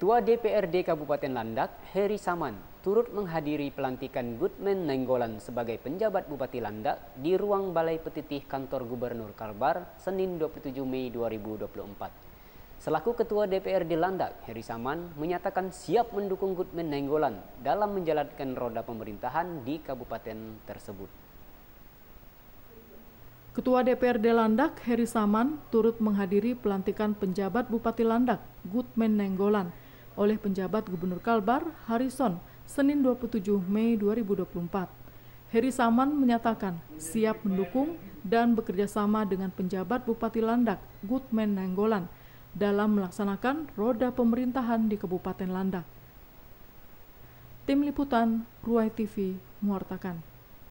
Ketua DPRD Kabupaten Landak, Heri Saman, turut menghadiri pelantikan Goodman Nenggolan sebagai penjabat Bupati Landak di ruang Balai Petitih Kantor Gubernur Kalbar, Senin 27 Mei 2024. Selaku Ketua DPRD Landak, Heri Saman menyatakan siap mendukung Goodman Nenggolan dalam menjalankan roda pemerintahan di kabupaten tersebut. Ketua DPRD Landak, Heri Saman, turut menghadiri pelantikan penjabat Bupati Landak, Goodman Nenggolan, oleh penjabat Gubernur Kalbar, Harrison, Senin 27 Mei 2024. Heri Saman menyatakan siap mendukung dan bekerja sama dengan penjabat Bupati Landak, Goodman Nenggolan, dalam melaksanakan roda pemerintahan di Kabupaten Landak. Tim Liputan, Ruai TV, mewartakan.